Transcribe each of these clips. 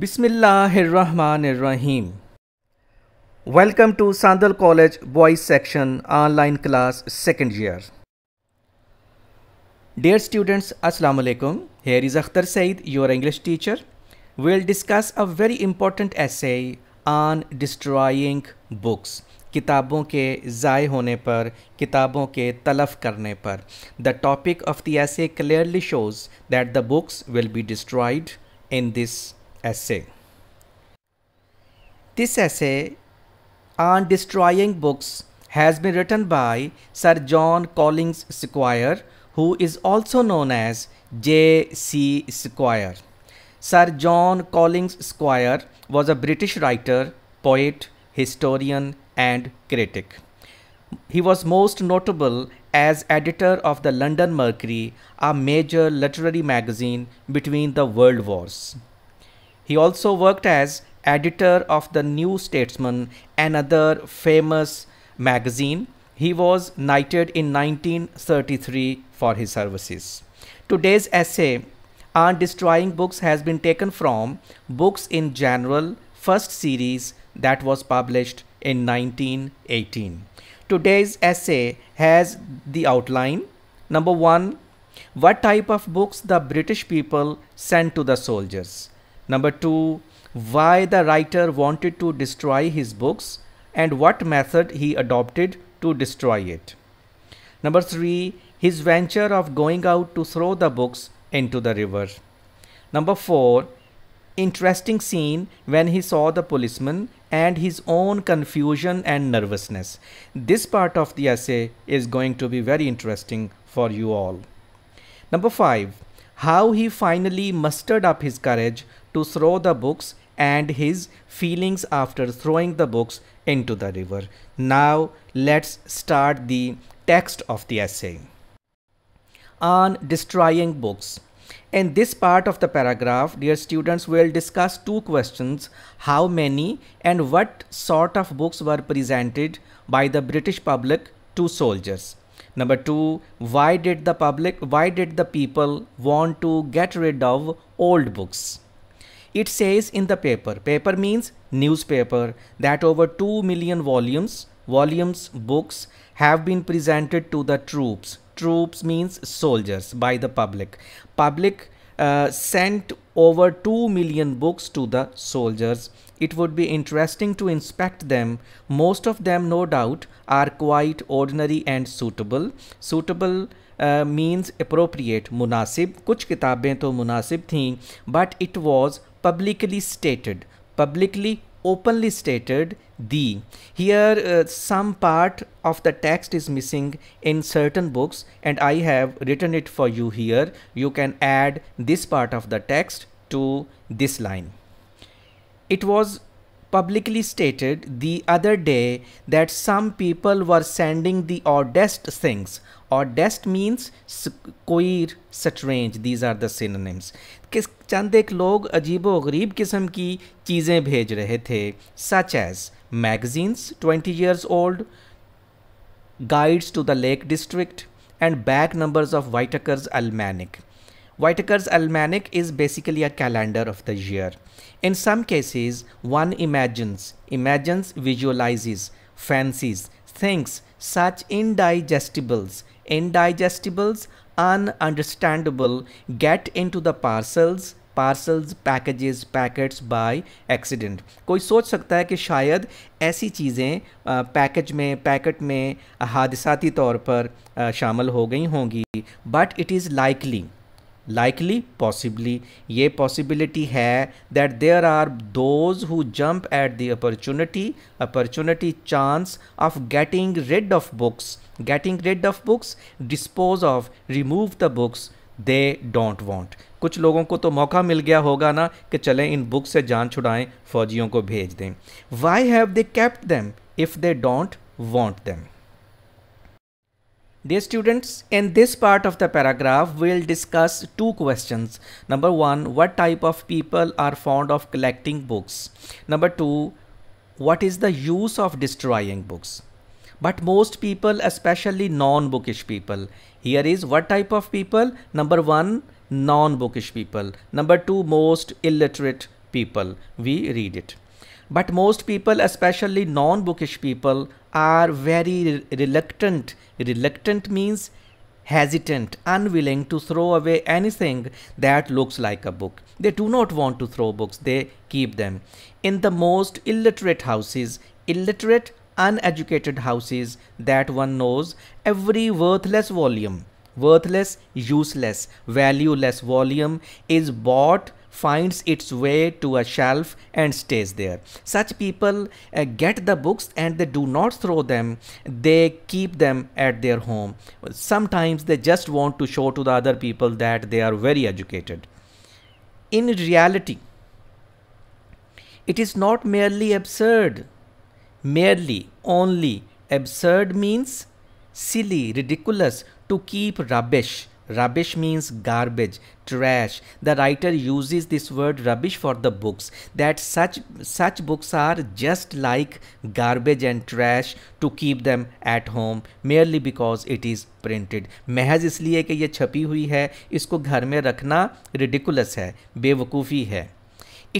बिसमिल्लाम welcome to Sandal college boys section online class second year dear students अस्सलाम वालेकुम here is Akhtar Saeed your English teacher we'll discuss a very important essay on destroying books किताबों के ज़ाय होने पर किताबों के तलफ करने पर the topic of the essay clearly shows that the books will be destroyed in this essay. This essay on destroying books has been written by Sir John Collins Squire, who is also known as J.C. Squire. Sir John Collins Squire was a British writer, poet, historian, and critic. He was most notable as editor of the London Mercury, a major literary magazine between the world wars. He also worked as editor of the New Statesman, another famous magazine. He was knighted in 1933 for his services. Today's essay on destroying books has been taken from Books in General, first series that was published in 1918. Today's essay has the outline. Number one, what type of books the British people sent to the soldiers. Number two, why the writer wanted to destroy his books and what method he adopted to destroy it. Number three, his venture of going out to throw the books into the river. Number four, interesting scene when he saw the policeman and his own confusion and nervousness. This part of the essay is going to be very interesting for you all. Number five, how he finally mustered up his courage to throw the books and his feelings after throwing the books into the river. Now let's start the text of the essay. On destroying books. In this part of the paragraph, dear students, will discuss two questions, how many and what sort of books were presented by the British public to soldiers. Number two, why did the public, why did the people want to get rid of old books? It says in the paper, paper means newspaper, that over 2 million volumes, volumes, books have been presented to the troops. Troops means soldiers by the public. Public uh, sent over 2 million books to the soldiers it would be interesting to inspect them. Most of them, no doubt, are quite ordinary and suitable. Suitable uh, means appropriate, munasib. Kuch किताबें तो munasib, थीं but it was publicly stated, publicly, openly stated the here uh, some part of the text is missing in certain books and i have written it for you here you can add this part of the text to this line it was publicly stated the other day that some people were sending the oddest things. Oddest means queer, strange. These are the synonyms. किस चंद एक लोग अजीबो गरीब किस्म की चीज़ें भेज रहे थे such as magazines twenty years old guides to the Lake District and back numbers of Whitaker's almanac Whitaker's almanac is basically a calendar of the year In some cases, one imagines, imagines, visualizes, fancies, thinks such indigestibles, indigestibles, ununderstandable get into the parcels parcels packages packets by accident कोई सोच सकता है कि शायद ऐसी चीज़ें package में packet में हादसाती तौर पर शामिल हो गई होंगी but it is likely likely possibly ye possibility hai that there are those who jump at the opportunity opportunity chance of getting rid of books getting rid of books dispose of remove the books they don't want कुछ लोगों को तो मौका मिल गया होगा ना कि चलें इन बुक से जान छुड़ाएं फौजियों को भेज दें why have they kept them if they don't want them Dear students, in this part of the paragraph, we'll discuss two questions. Number one, what type of people are fond of collecting books? Number two, what is the use of destroying books? But most people, especially non-bookish people, here is what type of people? Number one, non-bookish people. Number two, most illiterate people. We read it. But most people, especially non-bookish people, are very reluctant. Reluctant means hesitant, unwilling to throw away anything that looks like a book. They do not want to throw books, they keep them. In the most illiterate houses, illiterate, uneducated houses that one knows, every worthless volume, worthless, useless, valueless volume is bought finds its way to a shelf and stays there. Such people uh, get the books and they do not throw them, they keep them at their home. Sometimes they just want to show to the other people that they are very educated. In reality, it is not merely absurd. Merely, only absurd means silly, ridiculous to keep rubbish Rubbish means garbage, trash. The writer uses this word rubbish for the books that such such books are just like garbage and trash to keep them at home merely because it is printed. mehaz isliye ki ye छपी hui hai isko ghar mein rakhna ridiculous hai bewakoofi hai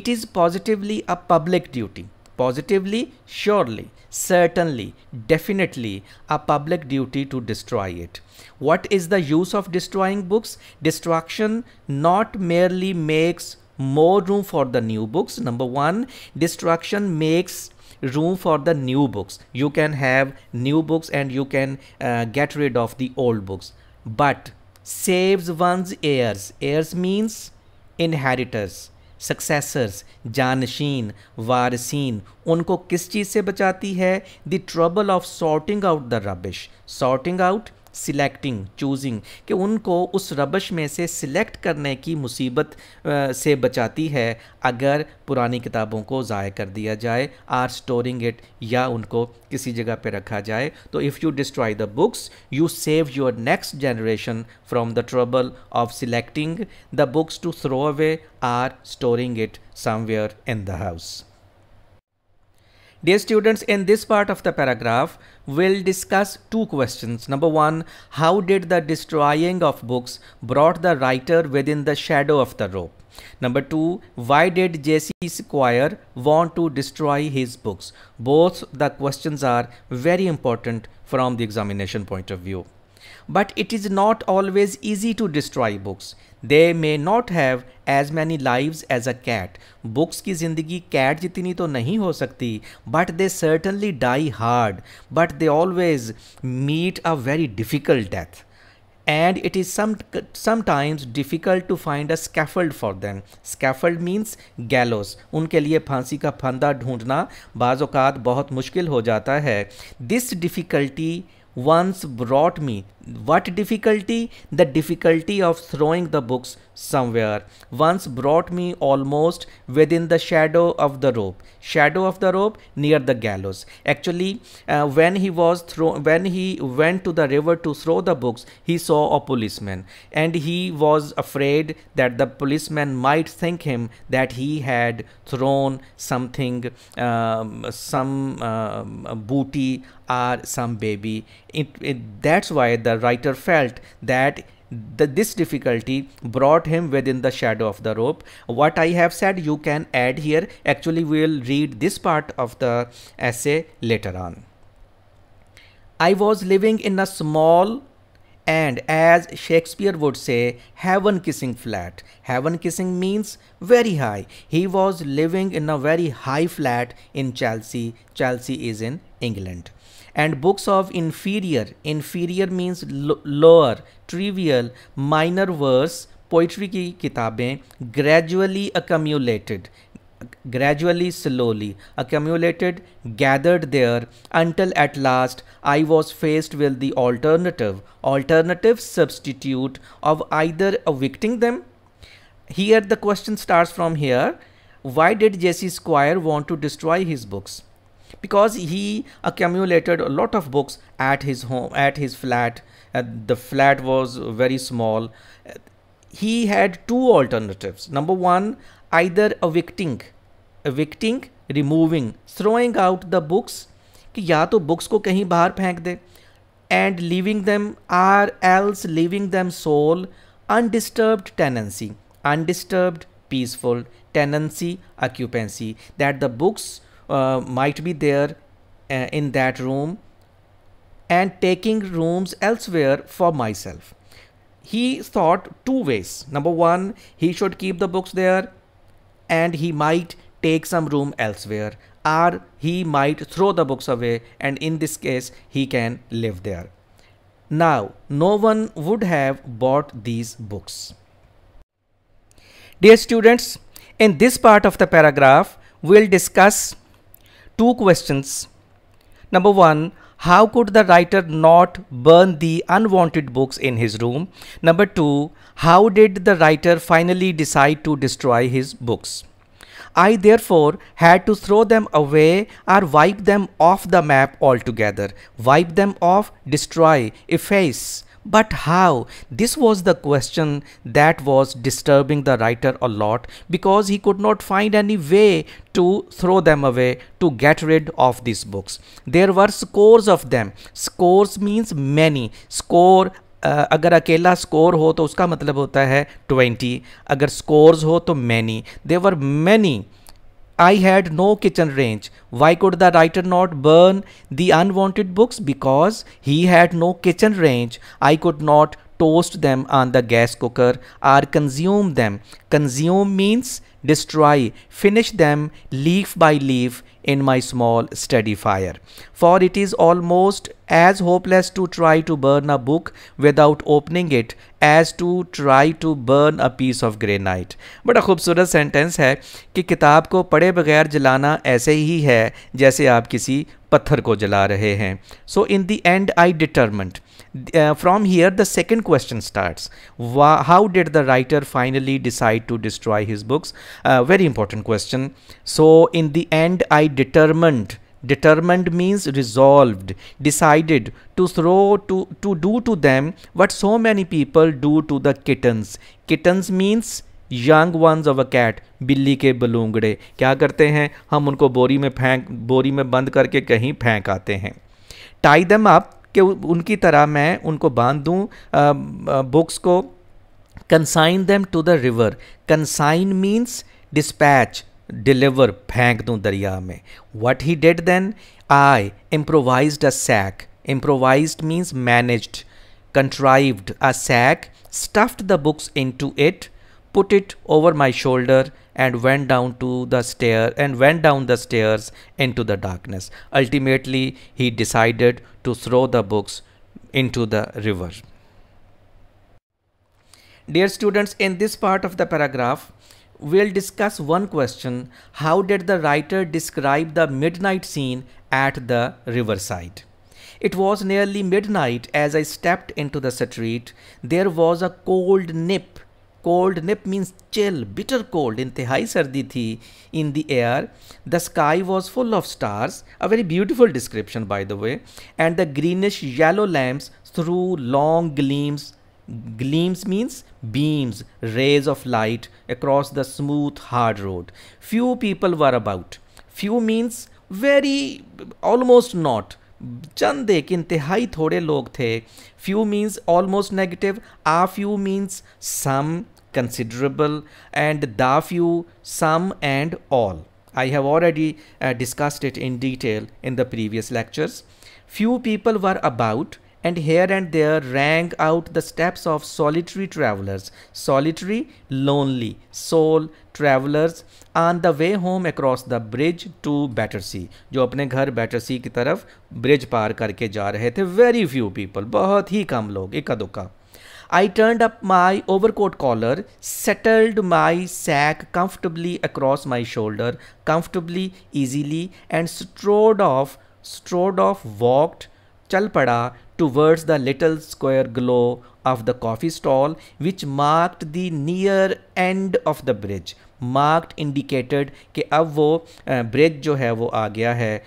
It is positively a public duty. positively, surely, certainly, definitely a public duty to destroy it. What is the use of destroying books? Destruction not merely makes more room for the new books. Number one, destruction makes room for the new books. You can have new books and you can uh, get rid of the old books. But saves one's heirs. Heirs means inheritors. Successors जानशीन वारसीन उनको किस चीज़ से बचाती है the trouble of sorting out the rubbish sorting out selecting choosing कि उनको उस रबश में से सिलेक्ट करने की मुसीबत से बचाती है अगर पुरानी किताबों को ज़ाय कर दिया जाए आर स्टोरिंग इट या उनको किसी जगह पर रखा जाए तो if you destroy the books you save your next generation from the trouble of selecting the books to throw away or storing it somewhere in the house Dear students, in this part of the paragraph, we'll discuss two questions. Number one, how did the destroying of books brought the writer within the shadow of the rope? Number two, why did J.C. Squire want to destroy his books? Both the questions are very important from the examination point of view. But it is not always easy to destroy books. They may not have as many live as a cat books की जिंदगी cat जितनी तो नहीं हो सकती but they certainly die hard but they always meet a very difficult death and it is sometimes difficult to find a scaffold for them scaffold means gallows उनके लिए फांसी का फंदा ढूंढना बाज़ात बहुत मुश्किल हो जाता है this difficulty once brought me What difficulty? The difficulty of throwing the books somewhere once brought me almost within the shadow of the rope shadow of the rope near the gallows actually uh, when he was throw when he went to the river to throw the books he saw a policeman and he was afraid that the policeman might think him that he had thrown something um, some um, booty or some baby it, it, that's why the writer felt that the, this difficulty brought him within the shadow of the rope what i have said you can add here actually we will read this part of the essay later on i was living in a small and as shakespeare would say heaven kissing flat heaven kissing means very high he was living in a very high flat in chelsea chelsea is in england and books of inferior inferior means lower trivial minor verse poetry. की किताबें gradually accumulated, gradually slowly accumulated gathered there until at last i was faced with the alternative alternative substitute of either evicting them here the question starts from here why did jesse squire want to destroy his books because he accumulated a lot of books at his home at his flat and uh, the flat was very small he had two alternatives number one either evicting evicting removing throwing out the books कि या तो books को कहीं बाहर फेंक दे and leaving them or else leaving them sole undisturbed tenancy, undisturbed, peaceful tenancy, occupancy, that the books uh, might be there uh, in that room and taking rooms elsewhere for myself. He thought two ways. Number one, he should keep the books there and he might take some room elsewhere or he might throw the books away and in this case he can live there. Now, no one would have bought these books. Dear students, in this part of the paragraph, we'll discuss two questions. Number one, how could the writer not burn the unwanted books in his room? Number two, how did the writer finally decide to destroy his books? I therefore had to throw them away or wipe them off the map altogether. Wipe them off, destroy, efface. But how? This was the question that was disturbing the writer a lot because he could not find any way to throw them away to get rid of these books. There were scores of them. Scores means many. Score Uh, अगर अकेला score हो तो उसका मतलब होता है twenty अगर scores हो तो There were many. I had no kitchen range. Why could the writer not burn the unwanted books? Because he had no kitchen range. I could not toast them on the gas cooker or consume them. Consume means destroy, finish them leaf by leaf in my small study fire. For it is almost as hopeless to try to burn a book without opening it as to try to burn a piece of granite. बड़ा खूबसूरत sentence hai ki kitab ko पढ़े baghair jalana aise hi hai jaise aap kisi patthar ko jala rahe hain so in the end i determined uh, from here the second question starts how did the writer finally decide to destroy his books uh, very important question so in the end i determined determined means resolved decided to throw to to do to them what so many people do to the kittens kittens means young ones of a cat बिल्ली के बलूंगड़े क्या करते हैं हम उनको बोरी में फेंक बोरी में बंद करके कहीं फेंक आते हैं टाई दम अप कि उनकी तरह मैं उनको बांध दूँ बुक्स को consign them to the river consign means dispatch deliver फेंक दूँ दरिया में what he did then I improvise a sack improvise means managed a sack stuffed the books into it put it over my shoulder and went down to the stair and went down the stairs into the darkness. Ultimately, he decided to throw the books into the river. Dear students, in this part of the paragraph, we'll discuss one question. How did the writer describe the midnight scene at the riverside? It was nearly midnight as I stepped into the street. There was a cold nip cold nip means chill bitter cold इंतहाई सर्दी थी in the air the sky was full of stars a very beautiful description by the way and the greenish yellow lamps threw long gleams gleams means beams rays of light across the smooth hard road few people were about few means very almost not चंद एक इंतहाई थोड़े लोग थे few means almost negative a few means some considerable and the few, some and all. I have already uh, discussed it in detail in the previous lectures. Few people were about and here and there rang out the steps of solitary travelers, solitary, lonely, soul travelers on the way home across the bridge to Battersea, जो अपने घर बैटरसी की तरफ bridge पार करके जा रहे थे very few people. I turned up my overcoat collar, settled my sack comfortably across my shoulder, comfortably, easily, and strode off, strode off, walked, chal pada towards the little square glow of the coffee stall which marked the near end of the bridge. Marked, indicated कि अब वो bridge, जो है वो आ गया है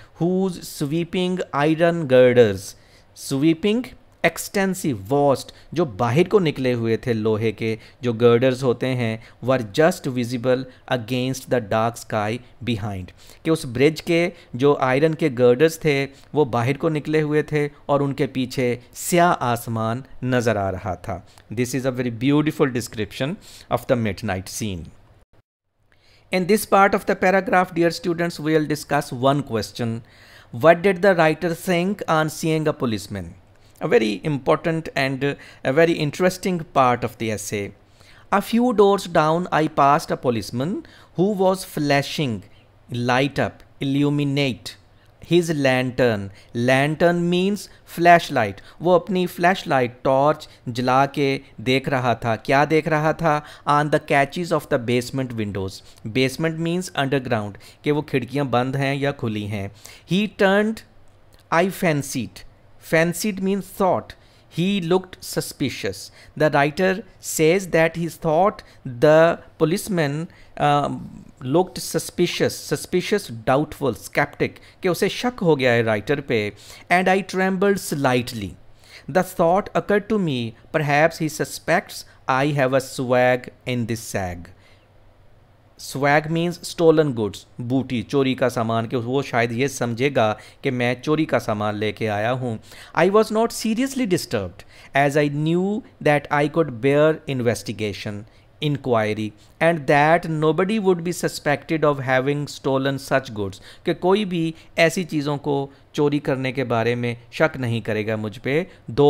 extensive वॉस्ट जो बाहर को निकले हुए थे लोहे के जो गर्डर्स होते हैं were just visible against the dark sky behind कि उस ब्रिज के जो आयरन के गर्डर्स थे वो बाहर को निकले हुए थे और उनके पीछे स्या आसमान नज़र आ रहा था this is a very beautiful description of the midnight scene In this part of the paragraph, dear students, we will discuss one question. What did the writer think on seeing a policeman? a very important and a very interesting part of the essay. A few doors down, I passed a policeman who was flashing, light up, illuminate his lantern lantern means flashlight वो अपनी flashlight torch जला के देख रहा था क्या देख रहा था on the catches of the basement windows basement means underground कि वो खिड़कियाँ बंद हैं या खुली हैं he turned I fancied Fancied means thought. He looked suspicious. The writer says that he thought the policeman um, looked suspicious, suspicious, doubtful, skeptic. कि उसे शक हो गया है writer पे And I trembled slightly. The thought occurred to me, perhaps he suspects I have a swag in this sag. Swag means stolen goods booty चोरी का सामान कि वो शायद ये समझेगा कि मैं चोरी का सामान लेके आया हूँ I was not seriously disturbed as I knew that I could bear investigation inquiry and that nobody would be suspected of having stolen such goods कि कोई भी ऐसी चीज़ों को चोरी करने के बारे में शक नहीं करेगा मुझ पर though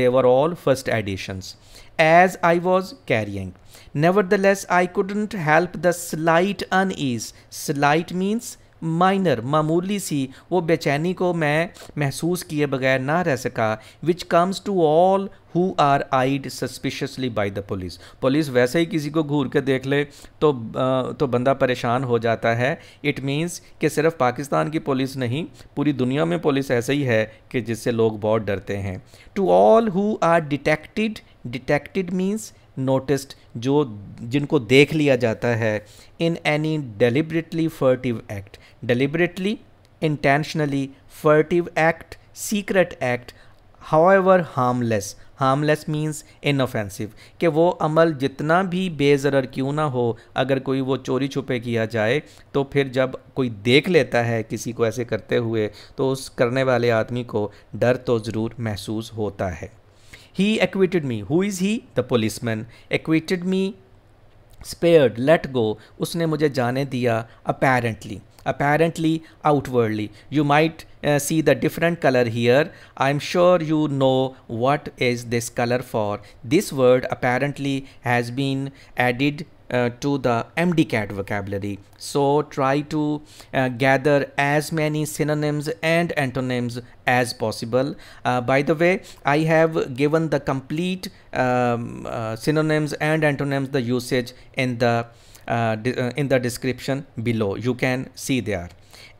they were all first editions as I was carrying. Nevertheless, I couldn't help the slight unease. Slight means minor मामूली सी वो बेचैनी को मैं महसूस किए बगैर ना रह सका which comes to all who are eyed suspiciously by the police police वैसे ही किसी को घूर के देख ले तो तो बंदा परेशान हो जाता है इट मीन्स कि सिर्फ पाकिस्तान की पुलिस नहीं पूरी दुनिया में पुलिस ऐसे ही है कि जिससे लोग बहुत डरते हैं to all who are detected detected means noticed जो जिनको देख लिया जाता है in any deliberately furtive act deliberately intentionally furtive act secret act however harmless harmless means inoffensive कि वो अमल जितना भी बेज़र क्यों ना हो अगर कोई वो चोरी छुपे किया जाए तो फिर जब कोई देख लेता है किसी को ऐसे करते हुए तो उस करने वाले आदमी को डर तो ज़रूर महसूस होता है He acquitted me. Who is he? The policeman. Acquitted me. Spared, let go. उसने मुझे जाने दिया apparently. Apparently, outwardly. You might uh, see the different color here. I'm sure you know what is this color for. This word apparently has been added uh, to the MDCAT vocabulary. So try to uh, gather as many synonyms and antonyms as possible. Uh, by the way, I have given the complete um, uh, synonyms and antonyms the usage in the uh, uh, in the description below. You can see there.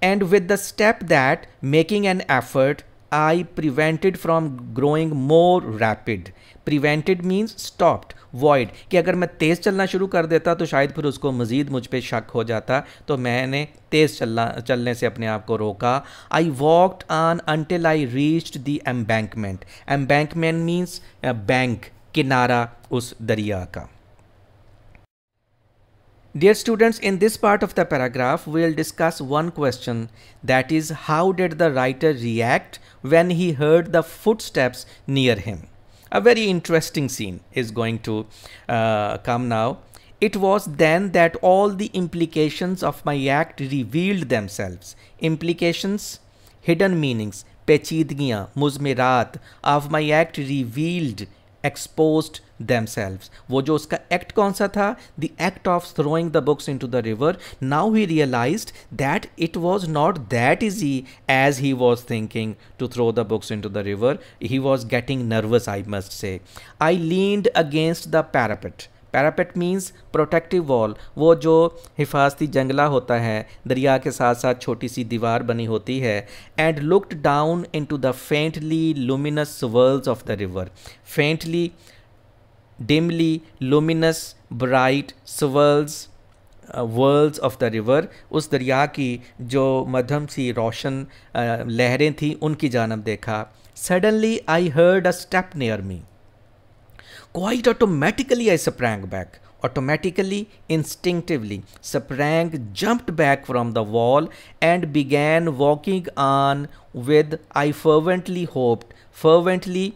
And with the step that making an effort, I prevented from growing more rapid. Prevented means stopped void कि अगर मैं तेज़ चलना शुरू कर देता तो शायद फिर उसको मज़ीद मुझ पर शक हो जाता तो मैंने तेज़ चलना चलने से अपने आप को रोका I walked on until I reached the embankment embankment means bank किनारा उस दरिया का Dear students, in this part of the paragraph, we will discuss one question that is, how did the writer react when he heard the footsteps near him? a very interesting scene is going to uh, come now. It was then that all the implications of my act revealed themselves. Implications, hidden meanings, pechidgiyan, muzmirat of my act revealed, exposed, themselves वो जो उसका act कौन सा था the act of throwing the books into the river now he realize that it was not that easy as he was thinking to throw the books into the river he was getting nervous I must say I leaned against the parapet parapet means protective wall वो जो हिफाजती जंगला होता है दरिया के साथ साथ छोटी सी दीवार बनी होती है and looked down into the faintly luminous whirls of the river faintly dimly luminous bright swirls whirls of the river उस दरिया की जो मध्यम सी रोशन uh, लहरें थीं उनकी जानब देखा suddenly I heard a step near me quite automatically I sprang back automatically instinctively sprang jumped back from the wall and began walking on with I fervently hoped fervently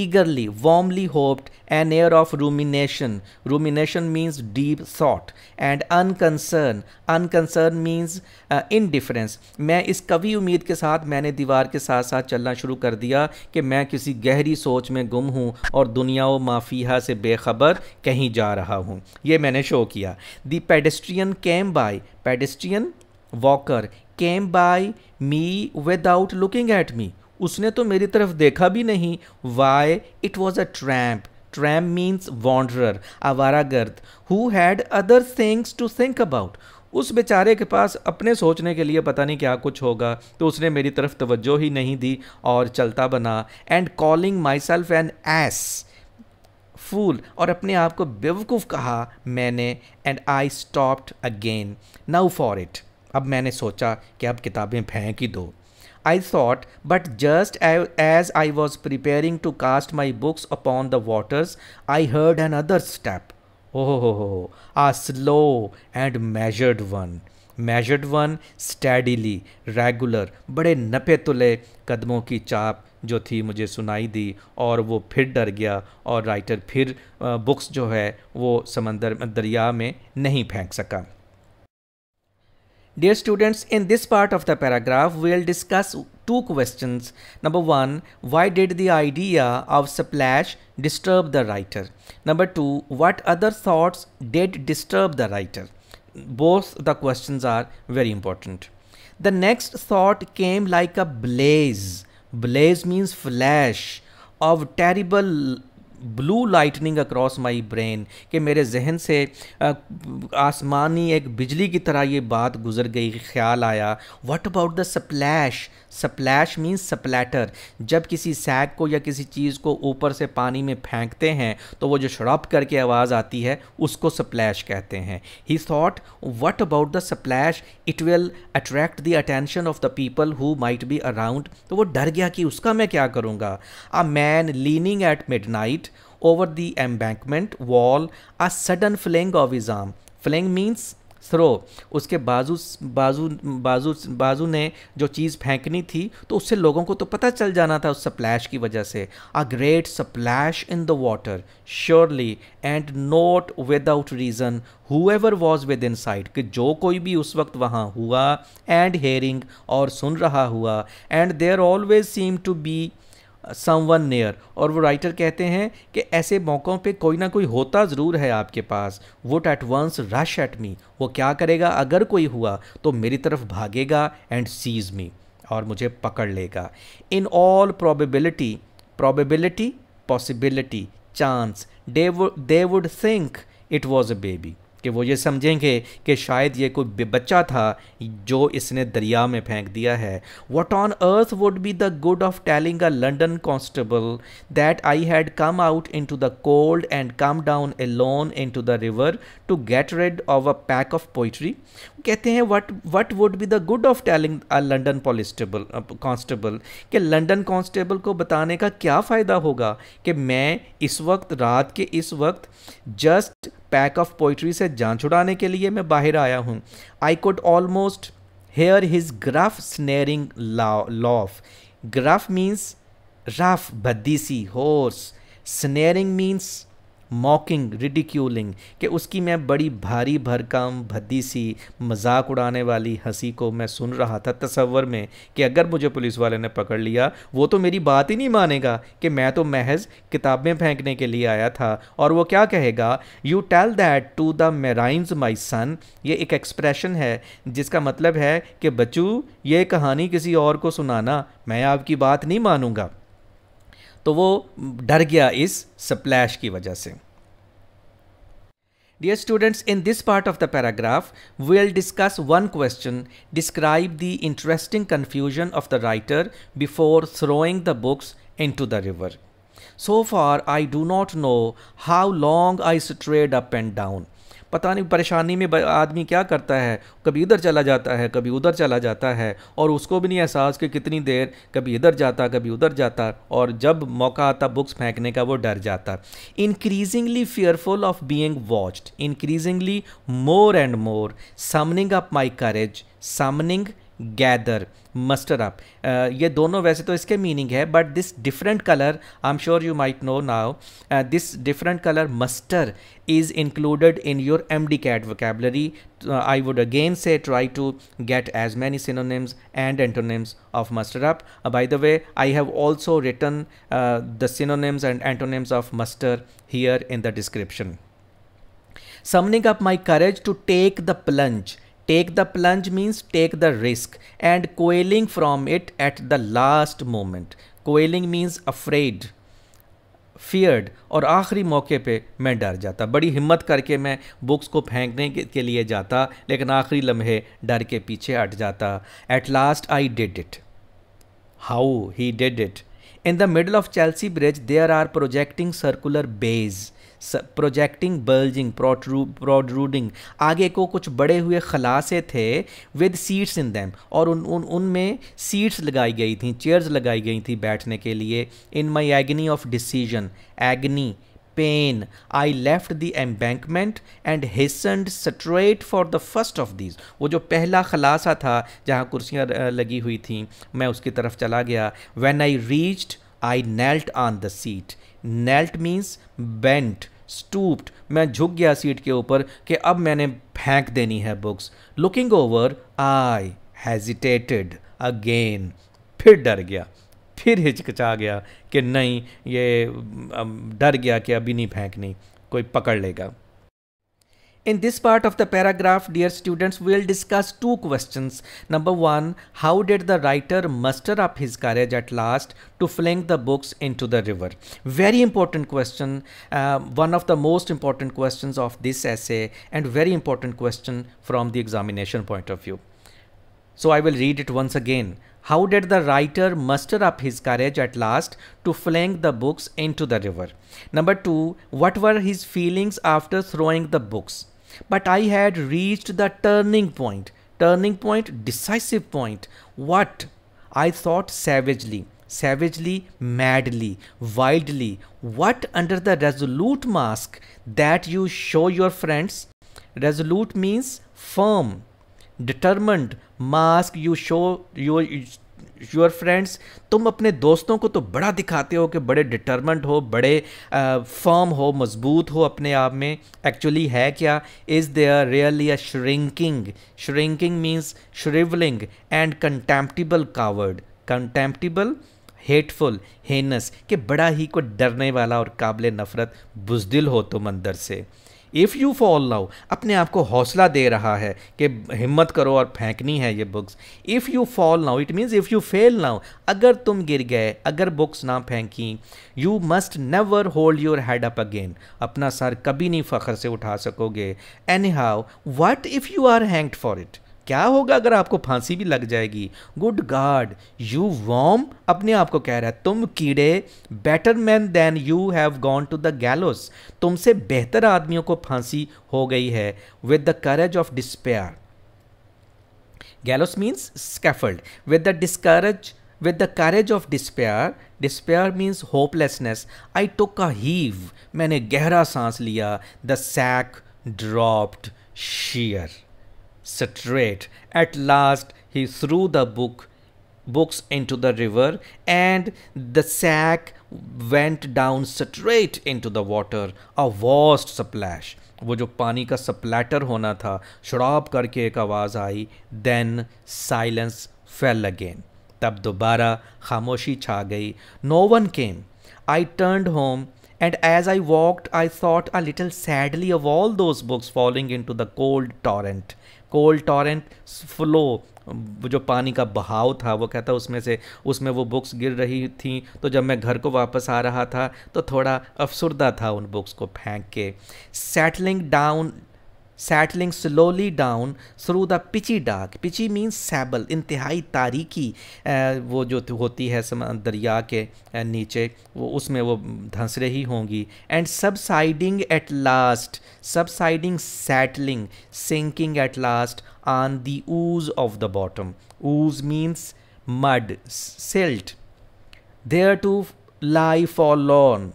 eagerly, warmly hoped, an air of rumination. Rumination means deep thought and unconcern. Unconcern means uh, indifference. मैं इस कवि उम्मीद के साथ मैंने दीवार के साथ साथ चलना शुरू कर दिया कि मैं किसी गहरी सोच में गुम हूँ और दुनिया व माफिया से बेखबर कहीं जा रहा हूँ ये मैंने शो किया the pedestrian came by pedestrian walker came by me without looking at me उसने तो मेरी तरफ देखा भी नहीं why it was a tramp tramp means wanderer आवारा गर्द who had other things to think about उस बेचारे के पास अपने सोचने के लिए पता नहीं क्या कुछ होगा तो उसने मेरी तरफ तवज्जो ही नहीं दी और चलता बना and calling myself an ass fool और अपने आप को बेवकूफ़ कहा मैंने and I stopped again now for it अब मैंने सोचा कि अब किताबें फेंक ही दो I thought, but just as I was preparing to cast my books upon the waters, I heard another step. Oh, a slow and measured one. measured one steadily, regular, बड़े नपे तुले कदमों की चाप जो थी मुझे सुनाई दी और वो फिर डर गया और राइटर फिर बुक्स जो है वो समंदर दरिया में नहीं फेंक सका Dear students, in this part of the paragraph, we'll discuss two questions. Number one, why did the idea of splash disturb the writer? Number two, what other thoughts did disturb the writer? Both the questions are very important. The next thought came like a blaze. Blaze means flash of terrible blue lightning across my brain कि मेरे जहन से आसमानी एक बिजली की तरह ये बात गुजर गई ख्याल आया what about the splash splash means splatter जब किसी सैक को या किसी चीज़ को ऊपर से पानी में फेंकते हैं तो वो जो शड़प करके आवाज़ आती है उसको स्प्लैश कहते हैं he thought what about the splash it will attract the attention of the people who might be around तो वो डर गया कि उसका मैं क्या करूँगा a man leaning at midnight over the embankment wall a sudden fling of his arm. Fling means throw उसके बाजू बाजू बाजू बाजू ने जो चीज़ फेंकनी थी तो उससे लोगों को तो पता चल जाना था उस सप्लैश की वजह से a great splash in the water surely and not without reason whoever was within sight कि जो कोई भी उस वक्त वहाँ हुआ एंड हेयरिंग और सुन रहा हुआ and there always seem to be someone near और वो राइटर कहते हैं कि ऐसे मौक़ों पे कोई ना कोई होता ज़रूर है आपके पास would at once rush at me वो क्या करेगा अगर कोई हुआ तो मेरी तरफ भागेगा एंड सीज मी और मुझे पकड़ लेगा in all probability probability possibility chance they would think it was a baby कि वो ये समझेंगे कि शायद ये कोई बच्चा था जो इसने दरिया में फेंक दिया है what on earth would be the good of telling a London constable that I had come out into the cold and come down alone into the river to get rid of a pack of poetry कहते हैं what what would be the good of telling London पॉलिस्टेबल constable कि London constable को बताने का क्या फ़ायदा होगा कि मैं इस वक्त रात के इस वक्त जस्ट पैक ऑफ पोइट्री से जान छुड़ाने के लिए मैं बाहर आया हूँ I could almost hear his gruff sneering laugh gruff means rough भद्दी सी hoarse sneering means mocking ridiculing कि उसकी मैं बड़ी भारी भरकम भद्दी सी मजाक उड़ाने वाली हंसी को मैं सुन रहा था तस्वर में कि अगर मुझे पुलिस वाले ने पकड़ लिया वो तो मेरी बात ही नहीं मानेगा कि मैं तो महज किताबें फेंकने के लिए आया था और वो क्या कहेगा you tell that to the marines my son ये एक एक्सप्रेशन है जिसका मतलब है कि बच्चू ये कहानी किसी और को सुनाना मैं आपकी बात नहीं मानूंगा तो वो डर गया इस स्प्लैश की वजह से Dear students, in this part of the paragraph, we'll discuss one question, describe the interesting confusion of the writer before throwing the books into the river. So far, I do not know how long I strayed up and down. पता नहीं परेशानी में आदमी क्या करता है कभी इधर चला जाता है कभी उधर चला जाता है और उसको भी नहीं एहसास कि कितनी देर कभी इधर जाता कभी उधर जाता और जब मौका आता बुक्स फेंकने का वो डर जाता increasingly fearful of being watched increasingly more and more summoning up my courage summoning gather muster up uh, ये दोनों वैसे तो इसके मीनिंग है but this different colour I am sure you might know now this different colour muster is included in your M D CAT vocabulary I would again say try to get as many synonyms and antonyms of muster up by the way I have also written the synonyms and antonyms of muster here in the description summoning up my courage to take the plunge take the plunge means take the risk and recoiling from it at the last moment recoiling means afraid feared और आखिरी मौके पे मैं डर जाता बड़ी हिम्मत करके मैं बुक्स को फेंकने के लिए जाता लेकिन आखिरी लम्हे डर के पीछे हट जाता at last I did it how he did it in the middle of Chelsea Bridge there are projecting circular bays projecting bulging protruding आगे को कुछ बड़े हुए खलासे थे विद सीट्स इन दैम और उन उन उनमें सीट्स लगाई गई थी चेयर्स लगाई गई थी बैठने के लिए in my agony of decision agony pain I left the embankment and hastened straight for the first of these वो जो पहला खलासा था जहाँ कुर्सियाँ लगी हुई थी मैं उसकी तरफ चला गया when I reached I knelt on the seat knelt means bent stooped मैं झुक गया सीट के ऊपर कि अब मैंने फेंक देनी है books looking over I hesitated again फिर डर गया फिर हिचकिचा गया कि नहीं ये डर गया कि अभी नहीं फेंकनी कोई पकड़ लेगा In this part of the paragraph, dear students, we will discuss two questions. Number one, how did the writer muster up his courage at last to fling the books into the river? Very important question, uh, one of the most important questions of this essay and very important question from the examination point of view. So I will read it once again. How did the writer muster up his courage at last to fling the books into the river? Number two, what were his feelings after throwing the books? But I had reached the turning point. Turning point, decisive point. What? I thought savagely, savagely, madly, wildly. What under the resolute mask that you show your friends? Resolute means firm, determined mask you show your your friends तुम अपने दोस्तों को तो बड़ा दिखाते हो कि बड़े डिटर्मेंट हो बड़े फर्म हो मजबूत हो अपने आप में एक्चुअली है क्या is there really a shrinking shrinking means shrivelling and contemptible coward contemptible hateful heinous कि बड़ा ही कोई डरने वाला और काबिल नफ़रत बुजदिल हो तुम अंदर से इफ़ यू फॉल नाउ अपने आप को हौसला दे रहा है कि हिम्मत करो और फेंकनी है ये books if you fall now it means if you fail now अगर तुम गिर गए अगर बुक्स ना फेंकी you must never hold your head up again अपना सर कभी नहीं फ़ख्र से उठा सकोगे anyhow what if you are hanged for it क्या होगा अगर आपको फांसी भी लग जाएगी गुड गॉड यू वॉम अपने आप को कह रहा है तुम कीड़े better man then you have gone to the gallows तुमसे बेहतर आदमियों को फांसी हो गई है with the courage of despair gallows means scaffold with the discourage with the courage of despair despair means hopelessness I took a heave मैंने गहरा सांस लिया the sack dropped sheer straight. At last he threw the book books into the river and the sack went down straight into the water a vast splash वो जो पानी का सप्लैटर होना था शराब करके एक आवाज़ आई देन साइलेंस फेल अगेन तब दोबारा खामोशी छा गई no one came I turned home and as I walked, I thought a little sadly of all those books falling into the cold torrent. Cold torrent flow जो पानी का बहाव था वो कहता उसमें से उसमें वो बुक्स गिर रही थी तो जब मैं घर को वापस आ रहा था तो थोड़ा अफसरदा था उन बुक्स को फेंक के settling down settling slowly down through the pitchy dark pitchy means sable इंतहाई तारीखी वो जो तो होती है दरिया के uh, नीचे वो उसमें वो धंस रही होंगी and sub subsiding at last sub subsiding settling sinking at last on the ooze of the bottom ooze means mud silt there to lie for lone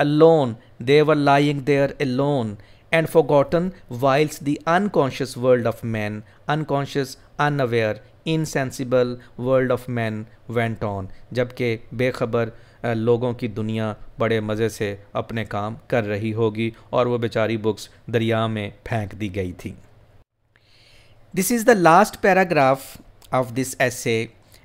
alone there lying there alone and gotten forgotten the unconscious world of man unconscious unaware insensible world of man went on जबकि बेखबर लोगों की दुनिया बड़े मज़े से अपने काम कर रही होगी और वह बेचारी बुक्स दरिया में फेंक दी गई थी this is the last paragraph of this essay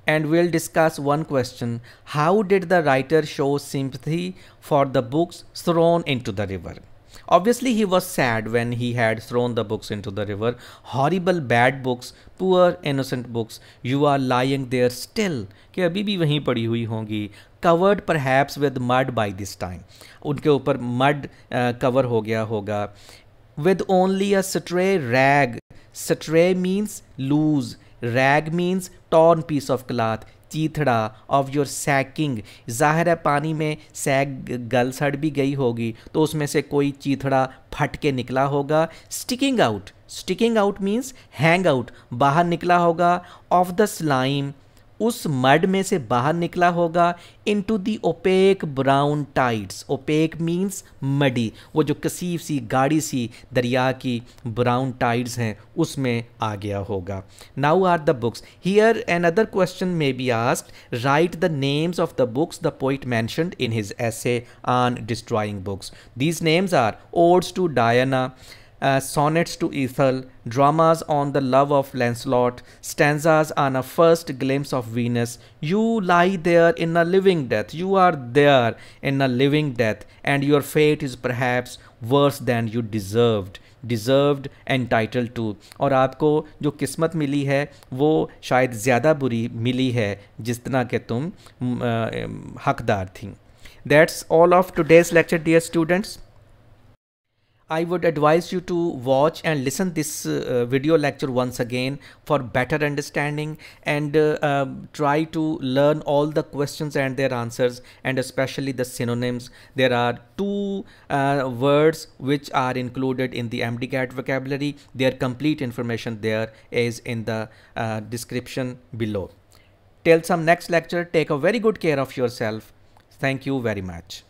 and we'll discuss one question how did the writer show sympathy for the books thrown into the river Obviously, he was sad when he had thrown the books into the river. Horrible bad books, poor innocent books. You are lying there still. कि अभी भी वहीं पड़ी हुई होंगी covered perhaps with mud by this time उनके ऊपर uh, cover हो गया होगा with only a stray rag stray means loose rag means torn piece of cloth चीथड़ा ऑफ योर सैकिंग ज़ाहिर है पानी में सैग गल सड़ भी गई होगी तो उसमें से कोई चीथड़ा फट के निकला होगा sticking out sticking out means hang out बाहर निकला होगा ऑफ द स्लाइम उस मड में से बाहर निकला होगा into the opaque brown tides opaque means muddy वो जो कसीफ सी गाड़ी सी दरिया की ब्राउन टाइड्स हैं उसमें आ गया होगा now are the books here another question may be ask right the names of the books the poet mention in his essay on destroying books these names are odes to Diana as uh, sonnets to Ethel, dramas on the love of Lancelot, stanzas on a first glimpse of Venus. You lie there in a living death. You are there in a living death, and your fate is perhaps worse than you deserved. deserved, entitled to. और आपको जो किस्मत मिली है वो शायद ज़्यादा बुरी मिली है जितना तरह के तुम हकदार थी That's all of today's lecture, dear students. I would advise you to watch and listen this uh, video lecture once again for better understanding and uh, uh, try to learn all the questions and their answers and especially the synonyms. There are two uh, words which are included in the MDCAT vocabulary. Their complete information there is in the uh, description below. Till some next lecture, take a very good care of yourself. Thank you very much.